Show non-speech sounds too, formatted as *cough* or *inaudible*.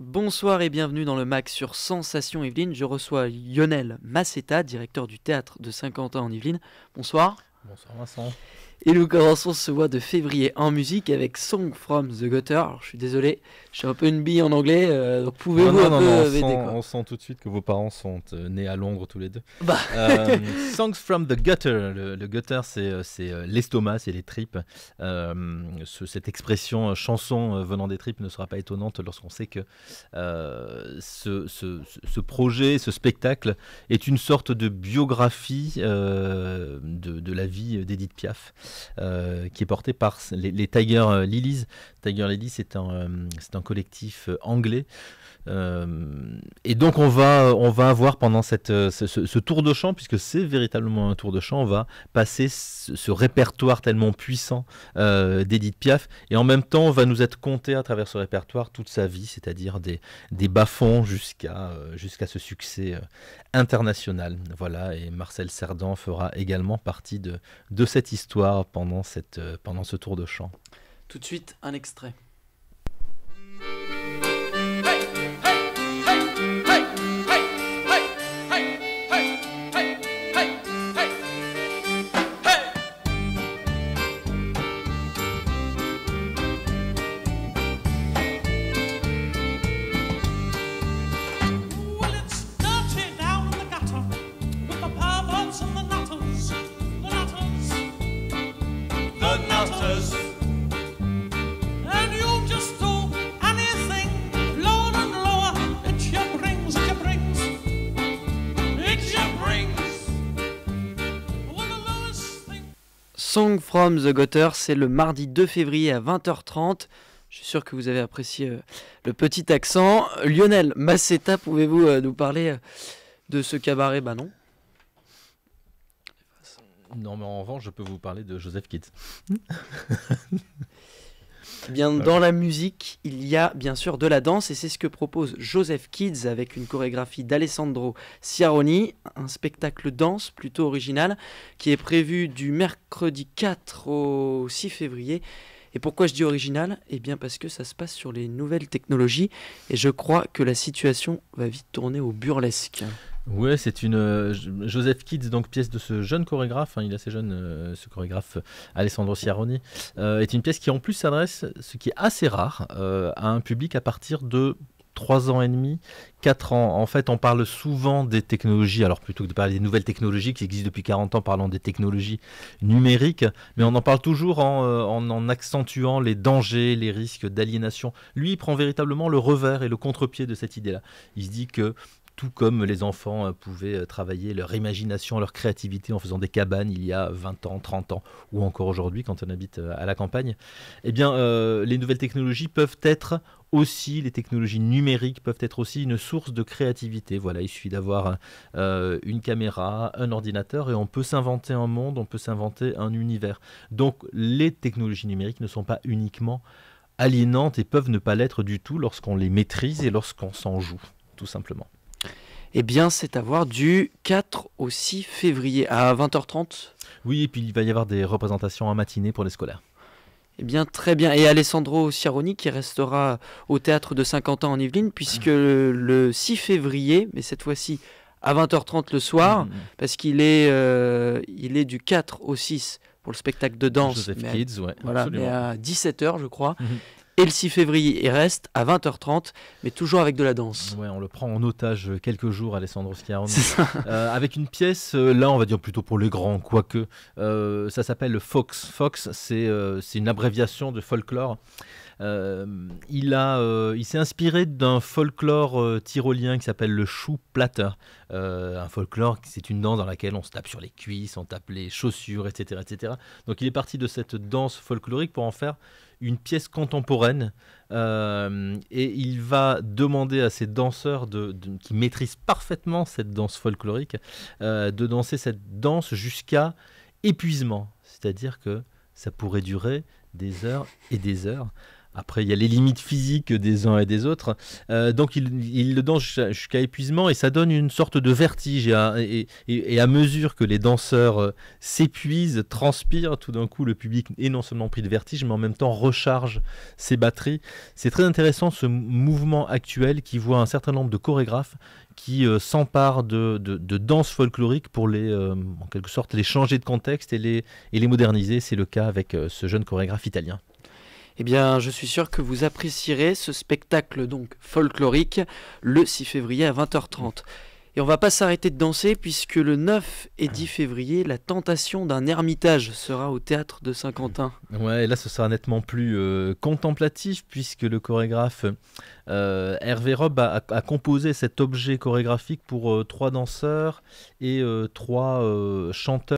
Bonsoir et bienvenue dans le MAC sur Sensation Yveline. Je reçois Lionel Massetta, directeur du théâtre de Saint-Quentin en Yvelines. Bonsoir. Bonsoir Vincent. Et nous commençons ce mois de février en musique avec Song from the Gutter. je suis désolé, je suis un peu une bille en anglais, euh, donc pouvez-vous on, sent, tout de suite que vos parents sont euh, nés à Londres tous les deux. Bah. Euh, *laughs* Songs from the Gutter. Le, gutter, c'est, l'estomac, c'est les tripes. cette expression chanson venant des tripes ne sera pas étonnante lorsqu'on sait que ce, projet, ce spectacle est une sorte de biographie de, de, la vie d'Edith Piaf. Euh, qui est porté par les, Tiger euh, Lilies. Tiger Lilies, c'est un, euh, c'est un collectif anglais. et donc on va, on va avoir pendant cette, ce, tour de chant, puisque c'est véritablement un tour de chant, on va passer ce, répertoire tellement puissant d'Edith Piaf, et en même temps on va nous être compté à travers ce répertoire toute sa vie, c'est-à-dire des, des bas-fonds jusqu'à jusqu'à ce succès international. Voilà, et Marcel Cerdan fera également partie de, de cette histoire pendant, cette, euh, pendant ce tour de chant. Tout de suite, un extrait. Song from the Gutter, c'est le mardi 2 février à 20h30. Je suis sûr que vous avez apprécié euh, le petit accent. Lionel Massetta, pouvez-vous euh, nous parler euh, de ce cabaret Bah non. Non, mais en revanche, je peux vous parler de Joseph Kitt *laughs* Eh bah dans la musique, il y a bien sûr de la danse et c'est ce que propose Joseph Kids avec une chorégraphie d'Alessandro Ciaroni, un spectacle danse plutôt original qui est prévu du mercredi 4 au 6 février. Et pourquoi je dis original Eh bien parce que ça se passe sur les nouvelles technologies et je crois que la situation va vite tourner au burlesque. Oui, c'est une euh, Joseph Kidd, donc pièce de ce jeune chorégraphe, hein, il est assez jeune, euh, ce chorégraphe euh, Alessandro Ciaroni, est une pièce qui en plus s'adresse, ce qui est assez rare, à un public à partir de 3 ans et demi, 4 ans. En fait, on parle souvent des technologies, alors plutôt que de parler des nouvelles technologies qui existent depuis 40 ans, parlant des technologies numériques, mais on en parle toujours en, euh, en, en accentuant les dangers, les risques d'aliénation. Lui, il prend véritablement le revers et le contre-pied de cette idée-là. Il se dit que tout comme les enfants euh, pouvaient euh, travailler leur imagination, leur créativité en faisant des cabanes il y a 20 ans, 30 ans, ou encore aujourd'hui quand on habite euh, à la campagne, eh bien, les nouvelles technologies peuvent être aussi, les technologies numériques peuvent être aussi une source de créativité. Voilà, il suffit d'avoir une caméra, un ordinateur, et on peut s'inventer un monde, on peut s'inventer un univers. Donc, les technologies numériques ne sont pas uniquement aliénantes et peuvent ne pas l'être du tout lorsqu'on les maîtrise et lorsqu'on s'en joue, tout simplement. Eh bien, c'est à voir du 4 au 6 février à 20h30. Oui, et puis il va y avoir des représentations en matinée pour les scolaires. Eh bien, très bien. Et Alessandro Ciaroni qui restera au théâtre de Saint-Quentin en Yvelines, puisque le, 6 février, mais cette fois-ci à 20h30 le soir, mm, mm. parce qu'il est, euh, est du 4 au 6 pour le spectacle de danse. Joseph Kids, ouais, voilà, mais à 17h, je crois. Mm-hmm et le 6 février il reste à 20h30, mais toujours avec de la danse. Ouais, on le prend en otage euh, quelques jours, Alessandro euh, avec une pièce, euh, là on va dire plutôt pour les grands, quoique. ça s'appelle le Fox. Fox, c'est une abréviation de folklore. Euh, il, euh, il s'est inspiré d'un folklore euh, tyrolien qui s'appelle le chou platter. un folklore, c'est une danse dans laquelle on se tape sur les cuisses, on tape les chaussures, etc. etc. Donc il est parti de cette danse folklorique pour en faire une pièce contemporaine et il va demander à ses danseurs qui maîtrisent parfaitement cette danse folklorique de danser cette danse jusqu'à épuisement. C'est-à-dire que ça pourrait durer des heures et des heures. Après, il y a les limites physiques des uns et des autres. Euh, donc, il, le danse jusqu'à épuisement et ça donne une sorte de vertige. Et à, mesure que les danseurs euh, s'épuisent, transpirent, tout d'un coup, le public est non seulement pris de vertige, mais en même temps recharge ses batteries. C'est très intéressant ce mouvement actuel qui voit un certain nombre de chorégraphes qui euh, s'emparent de, danses folkloriques danse folklorique pour les, en quelque sorte, les changer de contexte et les moderniser. C'est le cas avec ce jeune chorégraphe italien eh bien, je suis sûr que vous apprécierez ce spectacle donc folklorique le 6 février à 20h30. Et on va pas s'arrêter de danser puisque le 9 et 10 ah. février, la tentation d'un ermitage sera au théâtre de Saint-Quentin. Ouais, et là ce sera nettement plus euh, contemplatif puisque le chorégraphe euh, Hervé Robbe a, composé cet objet chorégraphique pour euh, trois danseurs et trois chanteurs.